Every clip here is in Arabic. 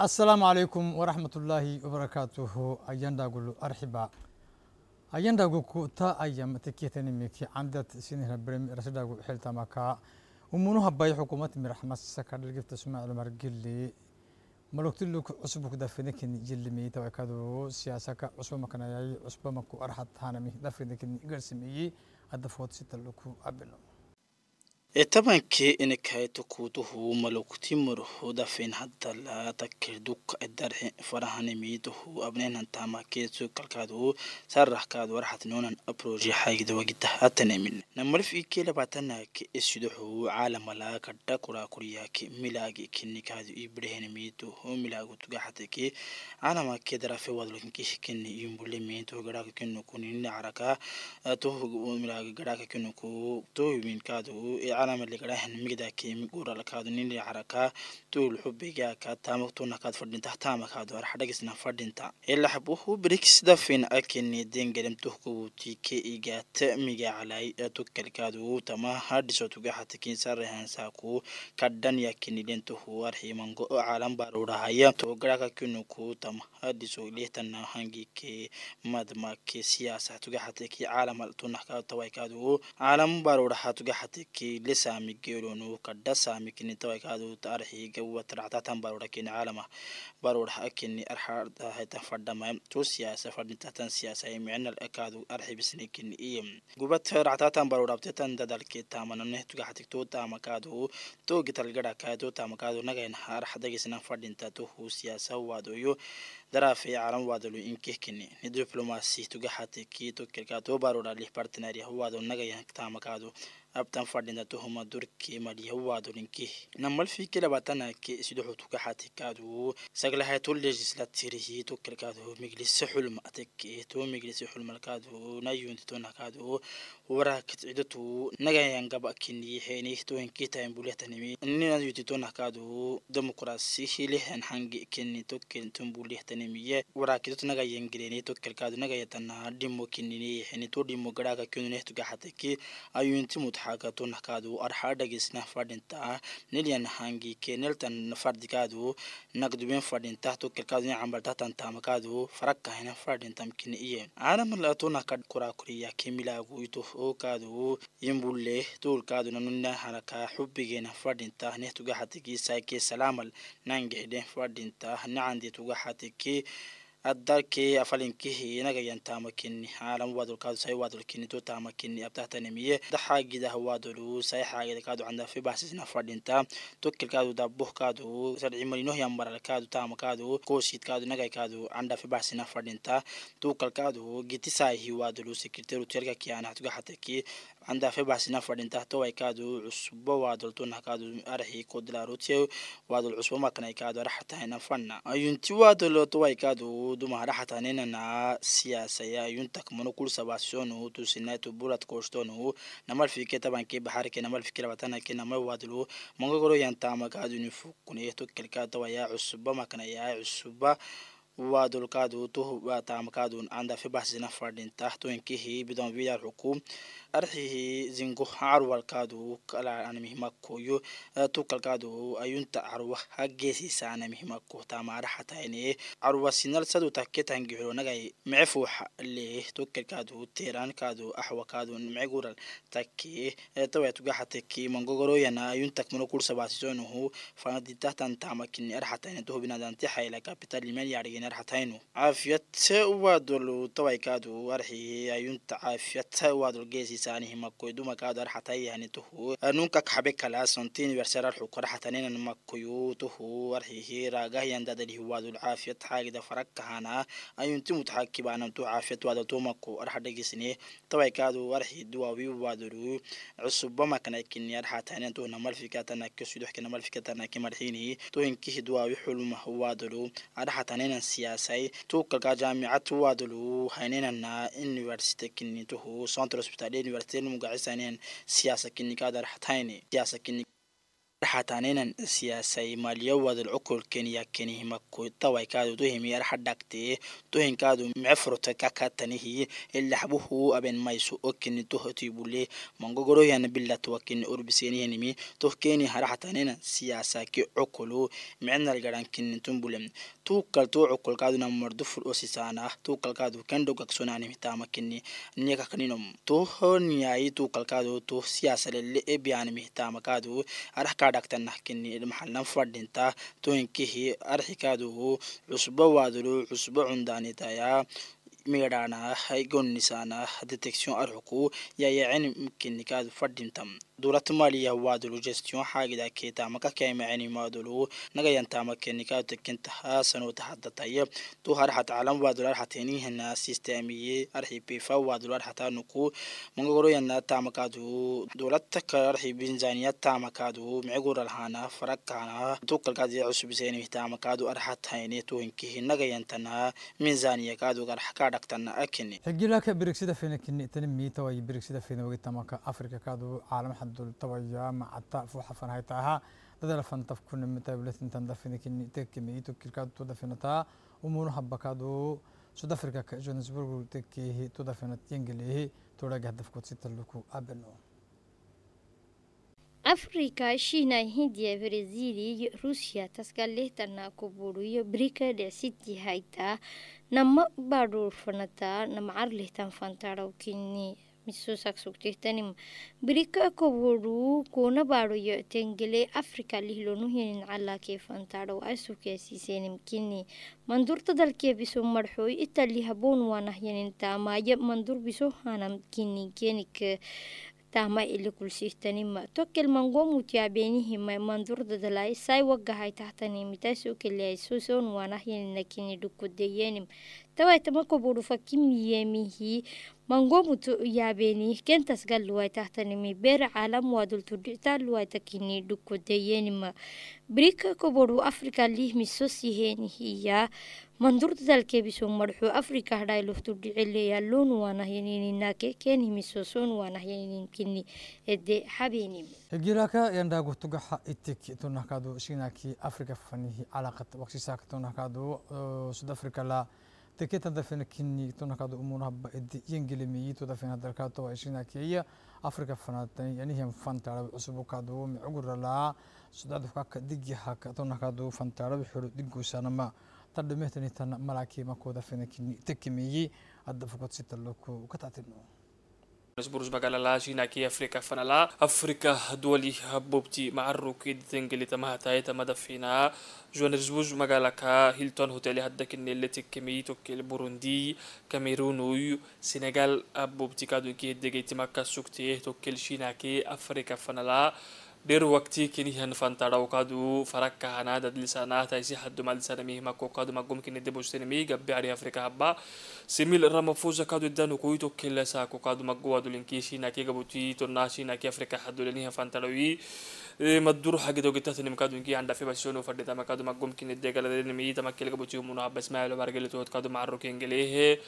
السلام عليكم ورحمة الله وبركاته أيان داقول أرحبا أيان داقول كوتا أيام تكيتن ميكي عمدت سنه برم رسل داقول حلتا مكا ومنوها باي حكومة مرحمة السكر اللي قفت سمع المرقلي ملوكت لك عصبك دفنك جلمي توكادو سياسك عصبة مكنايا عصبة مكو أرحت هانمي دفنك جرسمي أدفوت ستلوكو أبنو etabankii inikahay takuuduhu malokti murhuda fin hadala takirduk darhe farahanimiiduhu abnenhantamakeesu kalkaadu sarahkaadu warxatnoonan aproje haygdawagitahatanemi namalfiki labaatanaki isiduhu caalamalakadha kurakuriyaaki milaagi kinikaadu ibidhehenimiiduhu milaagu tugaxateki caalamake darafe wadlokinkihkini yumbulemiintuhu garaaka kinuku nininacaraka tuhu milaaga garaaka kinuku tuhuminkaadu alamad ligarahan migda keemi guralakaadu nini caraka tuul xubiga kaatama tuna kaad fadhinta tama kaadu arxadhagisna fadhinta ilaxab wuxuu brixdafin akini dengarim tuhkubuti ke igaata migacalay tukalkaadu tama hadhiso tugaxatakin sarahansaku kadhan yakinidentuhu arximango caalan baarudahaya togaraka kinuku tama hadhiso ilihtanna hangike madmake siyaasa tugaxataki caalamal tunahkaatawaykaadu caalam baarudaha tugaxataki سامي جيرونو كدا سامي كني توي كادو تارحي جو ترعتا تنبرورا كين عالمة برورا أكني أرحار هيتا فردما تو سياسة فردتا تن سياسة معنا الأكادو أرحي بسني كني إيم قوبت رعتا تنبرورا بتتن دادال كي تامنا نه تقاحتك تو تاما كادو تو قتل قدا كادو تاما كادو نغين هارح دقسنا فردتا تو هو سياسة وادو يو درافي عالم وادلو إنكه كني ندبلوماسي تقاحتك كي تو كالكادو برورا ليه بارتناري هو وادو نغين تاما كادو abtan fadhinda tuhuma durke maliyawadolinke namal fikila batanake isidoxu tukaxatikaadu saglahay to legislatirihi to kelkaadu miglise xulma ateke to miglise xulmalkaadu nayundi tonakaadu وراكت عدته نجاين جاب كني حيني توين كيتا بوليتنمي نينا يتدون كادو ديمقراطية لهن حنج كني توكن تنبوليتنمية وراكتو نجاين جريني توكل كادو نجاين تنا ديمو كني حيني تو ديمو جراك كني تجا حتى كي أيون تموت حاجة تون كادو أرحاد جسنا فردن تا نلين حنج كنيل تن فرد كادو نقد بين فردن تا توكل كادو نعمل تا تام كادو فرق هنا فردن تمكن إيه عالم لا تون كاد كرا كريا غويتو oo kaaduu yambule tuulkaadu namnina haraka xubbigeena fadhintahneh tugaxatikii saake salaamal naangexdhe fadhintaah nacandi tugaxatikii addarkee afalinkihi inagayan taamakini xaalam waadulkaadusay waadulkini tu taamakini abtahtanimiye daxaagidah waadulu sayxaagida kaadu candafi baasisna fadhinta tukilkaadu dabuhkaadu sarcimarinohyan maralkaadu taamakaadu kooshiidkaadu inagaykaadu candafi baasina fadhinta tuukalkaadu gitisaahi waadulu sekreteru telka kiyaanahatugaxateki عند في بعض فبحثنا إن توي كادو عصبة وادلتون هكادو أرحي كود لاروتيا وادل عصبة ما كان يكادو راح هنا فنا ينتي وادلو توي كادو دوما راح هنا نا سياسة أيون تك منو كل سباسيونو تسيناتو بولات كوشتونو كتاب فيكي طبعا كي بحركة في كتاب بتانا كي نمال وادلو كرو ين تام كادو تو كل كادو يا عصبة ما كان يا عصبة وادل كادو تو تام كادو عند في بعض بحثنا إن تحت وإنكه بدون فيديو حكوم arxihi zingo carwalkaadu kalaaanamihimakoyo tukalkaadu ayunta carwa hageesisaana mihimako taamaara xatayne carwa sinal saduta ketangixilonagay mice fuuxa lee tukalkaadu teeraankaadu axwakaadu micegural take tawayatugaxateki mangogoroyana ayuntak manokulsabaasisonuhu fanaditahtan taamakini arxatayne tuhubinadanti xayla kapital limen yaarigen arxataynu caafiyate waadolu tawaykaadu arxihi ayunta caafiyate waadol geesi لسانه مكويدو مكادر حتى يعني تهو نونك حبي كلا سنتين ورسر الحكر حتى نين مكويو تهو ورحيه راقه ينداد الهواد العافية حاق دا فرق هانا أيون تمو تحكي بانا تو عافية وادو تو مكو أرحا دقسني طوي كادو ورحي دواوي وادرو عصوبة ما كان يكين يرحا تانين تو نمال فكاتنا كسودو حكي نمال فكاتنا كمرحيني تو انكيه دواوي حلم وادرو أرحا تانين سياسي تو كالكا جامعة وادرو هينينا university كنينتو هو سنتر hospitalier dhibaatayn mugacisaneen siyaasa kinikaadar hatayni siyaasa kinik arxataneenan siyaasay maalyawadal cukul kenya kenihima kutawaykaadu tuhimi arxadhagtee tuhinkaadu mecefurta kakatanihi ilaxbuhu aben maysu okini tuhotibule mangogorohiyana bilatuwakini urbisenihinimi tuhkeni haraxataneena siyaasaki cukulu micinalgaran tuukaltuu cukolkaaduna mardu fur osisaanah tuukalkaadu kandhogagsonaanimi taamakini nikakninom tuhoniyayi tuukalkaadu tuh siyaasalele ebiyaanimi taamakaadu arah kaadhagtanah kini maxalan fadhinta tuhinkihi arxikaadu cusbo waadulu cusbo cundaanitaya miidhaanaah gonisaanaah detection arxuku yayacenim kinikaadu fadhintam دولة مالية وادلو جستيون حاجة كيتا مكا كيما يعني ما دلو نغيان تاما كنكا تكنتها سنو تحدى طيب تو هرحت عالم وادلو حتيني هنا سيستامي أرحي بيفا وادلو حتى نكو منغورو ينا تاما كادو دولة تكرر أرحي بنزانية تاما كادو معقور الهانا فرقانا توكل كادي عصب زيني تاما كادو أرحت هيني تو هنكي نغيان تنا ميزانية كادو غرح كادك تنا أكني حجي لك بريكسيدا فينا كني تنمي تواي بريكسيدا فينا وقت تاما كافريكا كادو عالم حد dultabayaama macata fuxafan haytaaha dadalfantabkuna mitaablatintan tekemeitu kirkaadu sud afrika ka johannesburg tekeehi tu dafinat yengeleehi turaga abeno afrika shiina hindiya brazili iyo ruusiya taska lihtanaa ku brika dhicsitii haytaa nama badhuurfanataa namcar lihtan fantarawkini berika koworu kuna baroyo tengele afrika lihlonu hinin calakee fantadhow asukasiisenim kini mandurta dalkee biso marxooy itali haboon waanahyanin taamaaye mandur biso hanam kini kenik tama ili kulsiihtanima tokel mangoomutiyaabeynihima mandurda dalay sai wagahay tahtanimitaasoo keliyay suson waanahyaninakini dhukudeyenim tawaita makoburufa kimiyemihi mangomutu yaabeni kentasga luwaitahtanimi ber caalam wadultudhicta luwaitakini dhukodeyenima birika koboru afrika lihmiso sihenihiya mandurda dalkeebiso marxu afrika hadhailuhtudhicileya loon waanahyanininaake kenihmiso soon waanahyanininkini ede habenim hegiraka yandaagutugaxa itik tunahkaadu shinaki afrika fanihi calaqat waqshisaaka tunahkaadu sud afrika la deketa dafina kinigtona kadu umunaha baidi yengelemiyitooda fina dalkato ishina keiya afrika fanatan yanihiyan fantaarab cusubu kadu micuguralaa sudadufka kadigiha katona kadu fantaarab xoro digusanama tadhamehtani tana malakima kooda fina kini tekimiyi adafukod sitaloku katatino برج بقى لا جينا كي افريكا فانا لا افريكا دولي هبوبتي مع الروكيد تنجلي تما هتاي تما دفينا جوانرزبوج مقالكا هيلتون هوتيل هدك اللي تكمي توكي البوروندي كاميرون ويو سنغال ابوبتي كادو كي هدك تما كاسوكتي توكي الشيناكي افريكا فانا لا دير وقتي كني هنفان تراو كادو فرق كهنا دد لسانا تايسي حد ما لسانا ميه مكو كادو مقوم كني دبو سيني ميه قبي عري أفريقيا هبا سيميل رما فوزا كادو دانو كويتو كلا ساكو كادو مقوى دو لنكيشي ناكي قبوتي تناشي ناكي أفريقيا حدو لني هنفان تراوي إيه، مدور حاجة دو جتات نم كادو إنكي عند في بسيونو فردي تما كادو مقوم كني دجال دني ميه تما كلا قبوتي ومنو هبا اسماعيل وبرجلتو كادو معروكين جليه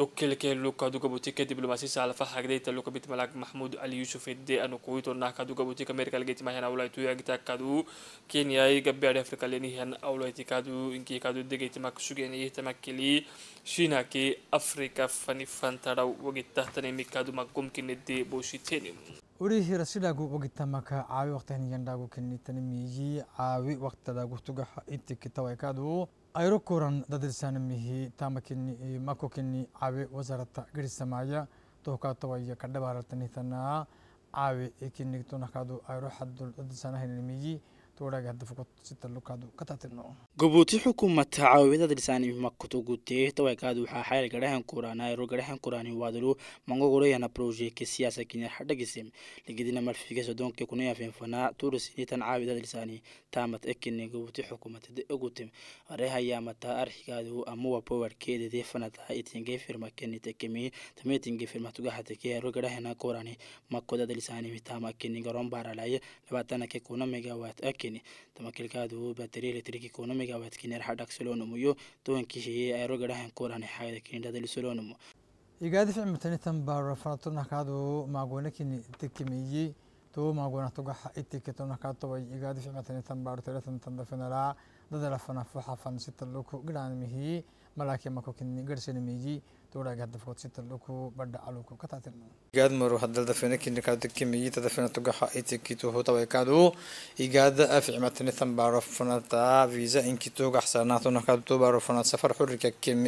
tokkelke lukaduga butika diblomasisa alfaxagdeyta lukabit malag maxmud ali yusuf ede anu kuito nahkaduga butika merkalgetimahyan awlaitu agtakadu kenyai gabeadi afrikalenihan awlaitikadu inkikadu degeytimak sugeniyihtamakeli shinake afrika fanifantara wagitahtanimikadu magumkinede boshiteni وريه رسيلاغو وقت مكا عاوي وقتهن ينداغو كني تنميجي عاوي وقت داغو تغا انت كتاوي كادو ayro kuran dadilsanamihi tamakini eh, makokini cawe wasarata garisamaaya tohkatawaya kadhabaratani tanaa cawe ikinigtunakadu ayro xadul dadilsanahinimiyi gobooti xukuumadda caawinada dhisaani makutu gutee tawaykaadu waxaa xayr garahan kuraana ero garahan kuraani waadalu mangogorayana projeke siyaasa kenya xadhagisem ligidina marfiga sodonke kunaya fenfanaa turusinitan caawinada dhisaani taamat ekine gobooti xukuumadda egutem arehayamata arxigaadu amuwa powerkeedede fanataa itinge firma kenitekemi tametinge firma tugahateke ero garahana kuraani makodada dhisaani mitama kini garon labaatanake kuna megawaat akin yihiin tamakiilkaadu batareltrikonomiga waadkineer xadhaq solonum iyo tobankii heye aerogadhahan kooran xaagada kinidhadal solonum egaadi ficmutanitan baara faratunnakaadu maagoonakini tikimeeyey to maagoonatogaxa itiketonkatobay egaadi ficmutanitan baaru teratantandafinalaa dadala fanafaxa fansita loko gidhaanmihii malaakimakokini garsanmeeyey دولا قد فوت ستة لكو بدأ علوكو كتاتل إيجاد مرو حدل دفنة كن كاد كمية تدفنة تجاه إيتي كيتو هو تبع كادو إيجاد أفعي متن ثم بعرفنا تا فيزا إن كيتو كحسناتو نكادو بعرفنا سفر حر كم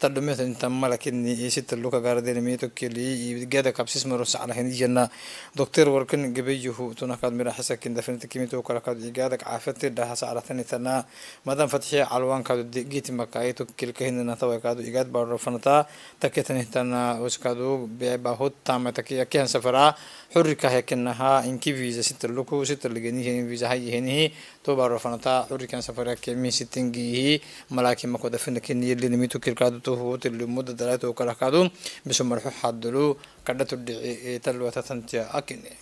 تدمي ثن تم لكن ستة لكو قارد الميتو كلي إيجاد كابسيس مرو سعر هني جنا دكتور وركن قبيه هو تنكاد مرا حسا كن دفنة كمية تو كاد إيجاد عافت ده سعر ثني ثنا مدام فتحي علوان كادو دقيت مكايتو كل كهنا تبع كادو إيجاد بعرفنا تا تكتنهتنا وسكادو بيباهوت تامة تكي أكيهن سفرا حركة هيكنها إنكي فيزا ستر لكو ستر لجنيه إن فيزا هاي هنيه تو بعرفناتا حركة سفرا كمي ستنجيه ملاكي ما كودا فين كني اللي نميتو كيركادو توهو تلو مدة دلاتو كلاكادو بسم مرحو حدلو كردتو دعي تلو تتنتيا أكيني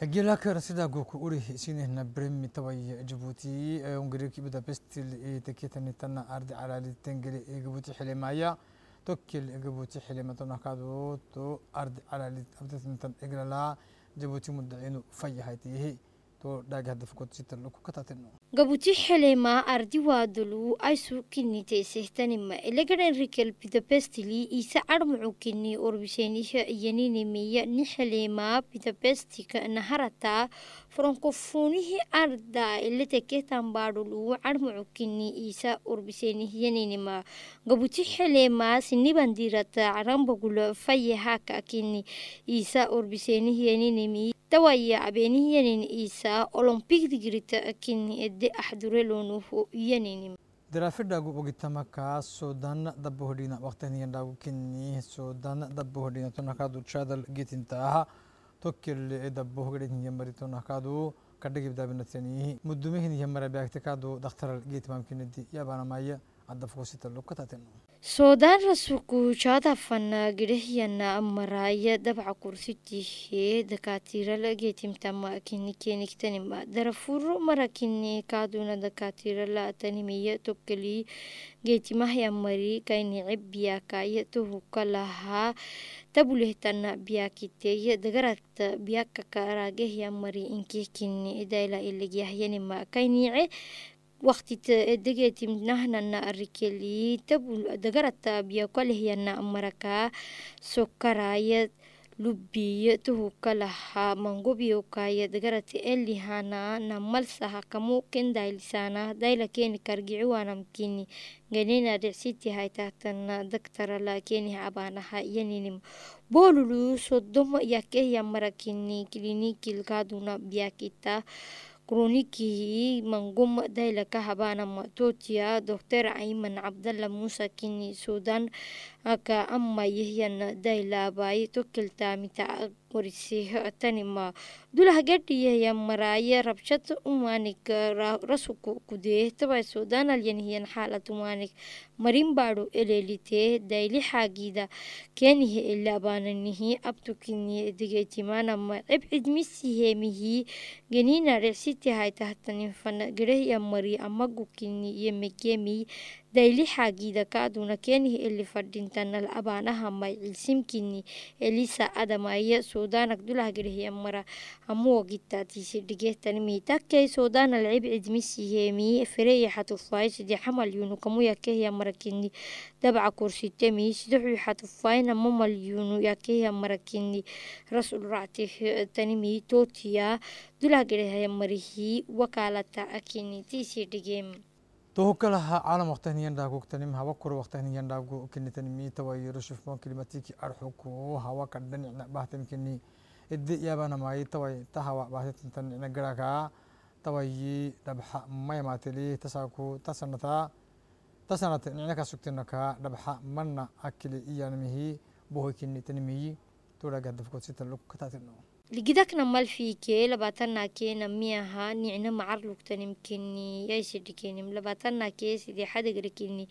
حجيلاك رصيدا جوك أوري سينه نبرم متوي جبوتي أونغريكي بدابست تكيتني تنا أرد على التنجري جبوتي حلمايا tokkil egabuutii xilimadan akaadooto ardi calalid abdasmitan eglalaa jabuutii muddaciinu fayyahaytiyihi gabuti xelema ardi waadalu aysu elegarenrikel bidabestili isa armucukini orbiseenisha iyaninimiya ni xelema bidabestika naharata farankofoonihii arda ila taketan baadhul ugu carmucukini iisa urbisenihiyananima gabuti xeleemaas niban dirata caranbagulo fayahaakakini iisa urbisenihiyaninimi dawaya abeenihiyanin iisa olombikdigirita kini ede axdurelonuhu iyaninima daraafidhaagu ogitamakaa soodaana dabbo hodhina waqtaniyan dhaagu kini soodaana dabbo tunakaadu jaadal geetinta aha tokkel e dabbo hogedhin hinyamariton hakaadu kadhagibdaabinatanii muddumehini geetmaamkinadi yabaanamaya soodaan rasukuujaada fanna gedehyanna ammaraya dabca kursitihee dakatiirala geetimtama kinikeniktanima darafuro mara kini kaaduna dakatiirala atanimiya tokkelii geetimahyammari kainice biyakaya tohuka lahaa tabulehtanna biyakiteya dagarata biyakaka raagehyammari inkih kini idaila ilegiyahyanima kainice waktita waqtita nahnana arikeli tabul dagarata biya kalehyana maraka sokarayad lubiya tuhu kalaha mangobiyo dagarata elihana namalsaha kamu ken kendailisana daila keni kargiciwanamkini ganina dhicsiti haytahtana dagtarala keni abanaha yaninim bolulu sodoma yakehya marakini kilinikilkaduna biyakita كرونيكيه منقوم دايلة هبانا مأتوتيا دكتور أيمن عبد الله موسى كيني سودان ka ama yihyan dailabai tukiltaamita qorisihatanima dulahagadiyahiyan maraya rabshad umanik rasuku kudee tabai sudanalyanhiyan xaalad umanik marinbaadu elelitee daylixaagida keenihi ilaabaananihi abtukini digaytimaanama cibcidmisihemihi genina recsitihaytahtaninfan gerehya mari amagukini iyo mekemi daylihaagida kaaduna kenih eli fadhintanal abaanahamay cilsimkini elisa adamaya sodanak dulahgrhiamara hamuwagitatiisi dhigehtani miitakkay sodanal cibcidmisihemi fereya xatufaaysidi xamal yunu kamuyakehiamarakini dabca kursitemi sidoxu xatufayna mamal yunu yakehiamarakini rasul ractitani miitootiya dulahgrhiamarihii wakaalata akini tiisi dhigem toho kalaha caalamwaqtan yandhagugtanim hawa kuro waqtan yandhagu kinitani miitawayiro shifon kilimatiki arxuku hawa kadhan icna bahtamkini idi yabanamayi taway tahawa bahtitantan icna garaka tawayi dhabxa mayamatili tasaku tasanata tasanata icna kasugtinaka dhabxa mana akili iyanamihi bohoy kinitanimiyi turagah dafkod sita lukatatin لقدك نمال فيك لباتنا كي نميها نعنا معرلوك تنمكني يا سيدي كي نم لباتنا كي سيدي حد ركيني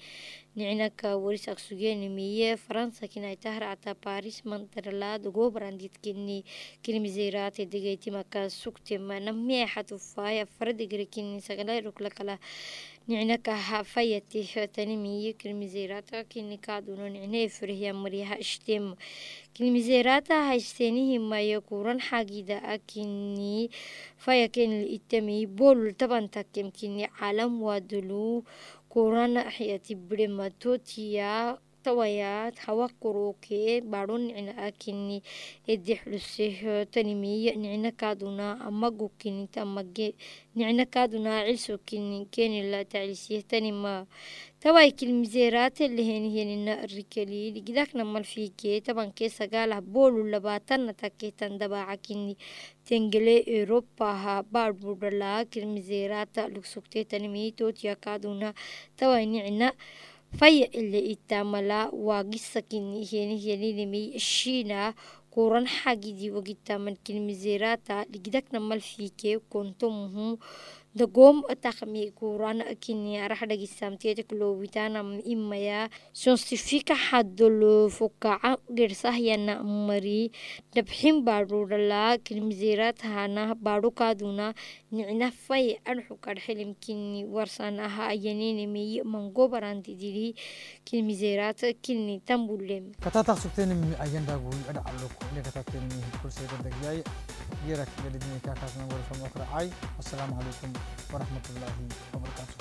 نعنك وليس أكسوجين مية فرنسا كنا يتهر عطا باريس منطر لا دقو برانديت كني كلمة زيراتي دقيت مكا سوكت ما نمية حتوفايا فرد كني سغلا يروك لك لا نعنك حافيتي حتاني مية كلمة زيراتا كني كادونو نعني فرهي مريها اشتم كلمة زيراتا هايستيني ما يكورن حاقي كني فايا كن الاتمي بول طبان تاكم كني عالم ودلو Korana hiya ti brema to tia محتويات هوا كروكي بارون نعنا أكيني إدح لسيه تنمي نعنا كادونا أما جوكني تما نعنا كادونا عيسو كيني كني لا تعيسيه تنما تواي كل مزيرات اللي هين هن هن الركلي لقداك نمال فيكي طبعا كيسا قالها بولو لباتنا تاكيتان دباعا كني تنجلي أوروبا ها باربورلا كل مزيرات لكسوكتي تنمي توتيا كادونا تواي نعنا فاي اللي اتاملا واجي سكن هيني هيني لمي الشينا كوران حاجي دي وجي تامن كن مزيراتا نمال فيكي كنتم هم دغوم اتخمي قران اكيني راح دغي سامتي تكلو ويتانا اميا سونسيفيكا حدلو فوكا غير صحيح انا مري دبحين بارو دلا كلمزيرات هانا بارو كادونا نعنا في ان حكر حلم كيني ورسانا ها ينيني مي منغو بران ديدي كلمزيرات كيني تامبولم كتا تاسوتين مي اجندا بو ادا لوكو لي كتا تين كل سيدا دغياي يراك يدني كاكاس نغور فمكر اي السلام عليكم वरहमल वबरकातुहू